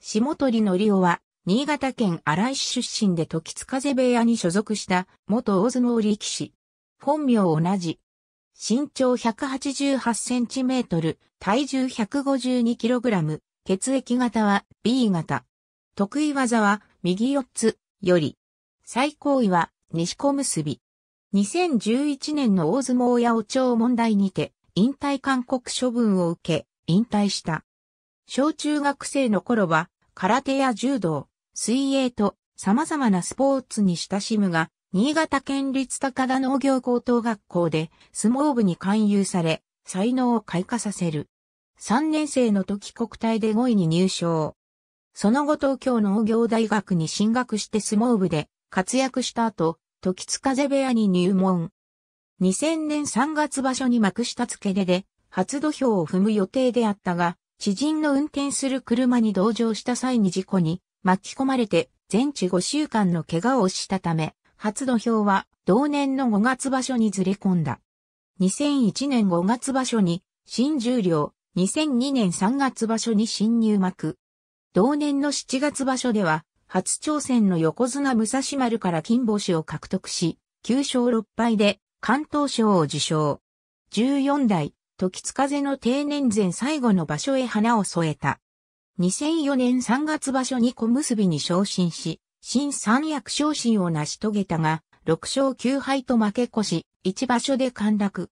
下鳥のりおは、新潟県荒井市出身で時津風部屋に所属した元大相撲力士。本名同じ。身長188センチメートル、体重152キログラム、血液型は B 型。得意技は右四つより。最高位は西小結び。2011年の大相撲やお蝶問題にて、引退勧告処分を受け、引退した。小中学生の頃は、空手や柔道、水泳と様々なスポーツに親しむが、新潟県立高田農業高等学校で相撲部に勧誘され、才能を開花させる。3年生の時国体で5位に入賞。その後東京農業大学に進学して相撲部で活躍した後、時津風部屋に入門。2000年3月場所に幕下付けでで初土俵を踏む予定であったが、知人の運転する車に同乗した際に事故に巻き込まれて全治5週間の怪我をしたため、初土俵は同年の5月場所にずれ込んだ。2001年5月場所に新十両、2002年3月場所に新入幕。同年の7月場所では、初挑戦の横綱武蔵丸から金星を獲得し、9勝6敗で関東賞を受賞。14代時津風の定年前最後の場所へ花を添えた。2004年3月場所に小結に昇進し、新三役昇進を成し遂げたが、6勝9敗と負け越し、1場所で陥落。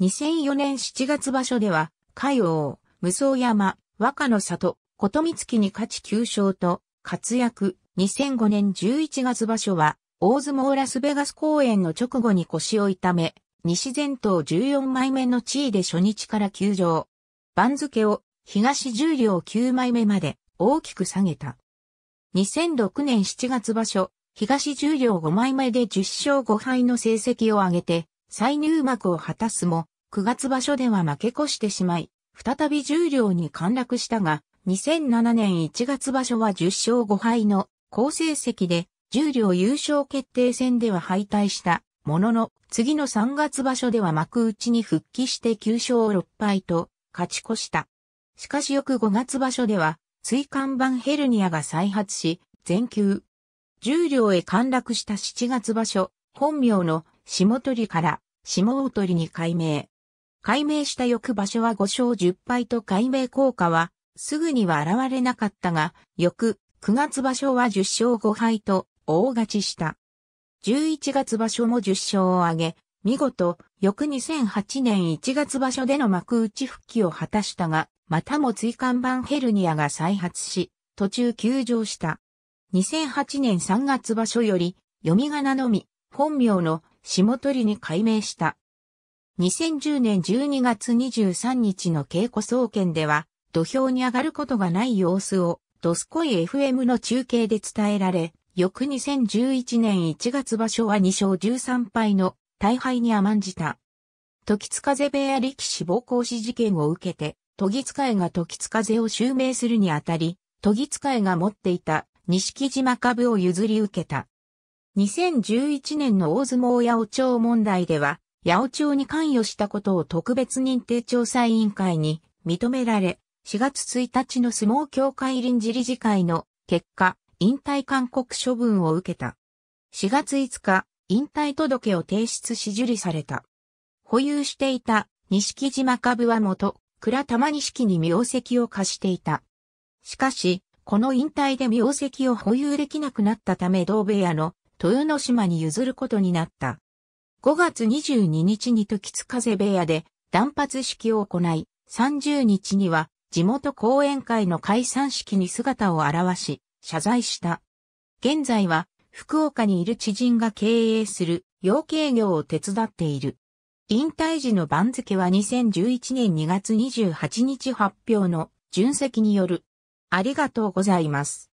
2004年7月場所では、海王、無双山、若の里、琴光月に勝ち9勝と、活躍、2005年11月場所は、大相撲ラスベガス公演の直後に腰を痛め、西前頭14枚目の地位で初日から休場。番付を東十両9枚目まで大きく下げた。2006年7月場所、東十両5枚目で10勝5敗の成績を上げて、再入幕を果たすも、9月場所では負け越してしまい、再び十両に陥落したが、2007年1月場所は10勝5敗の好成績で、十両優勝決定戦では敗退した。ものの、次の3月場所では幕内に復帰して9勝6敗と、勝ち越した。しかし翌5月場所では、椎間板ヘルニアが再発し、全休。重量へ陥落した7月場所、本名の下取りから下大取りに改名。改名した翌場所は5勝10敗と改名効果はすぐには現れなかったが、翌9月場所は10勝5敗と大勝ちした。11月場所も10勝を挙げ、見事、翌2008年1月場所での幕内復帰を果たしたが、またも椎間板ヘルニアが再発し、途中休場した。2008年3月場所より、読み仮名のみ、本名の下取りに改名した。2010年12月23日の稽古総見では、土俵に上がることがない様子を、ドスコイ FM の中継で伝えられ、翌2011年1月場所は2勝13敗の大敗に甘んじた。時津風部屋力士暴行死事件を受けて、時津会が時津風を襲名するにあたり、時津会が持っていた錦島株を譲り受けた。2011年の大相撲八百長問題では、八百長に関与したことを特別認定調査委員会に認められ、4月1日の相撲協会臨時理事会の結果、引退勧告処分を受けた。4月5日、引退届を提出し受理された。保有していた西木島株は元、倉玉西木に名跡を貸していた。しかし、この引退で名跡を保有できなくなったため同部屋の豊ノ島に譲ることになった。5月22日に時津風部屋で断髪式を行い、30日には地元講演会の解散式に姿を現し、謝罪した。現在は福岡にいる知人が経営する養鶏業を手伝っている。引退時の番付は2011年2月28日発表の純席による。ありがとうございます。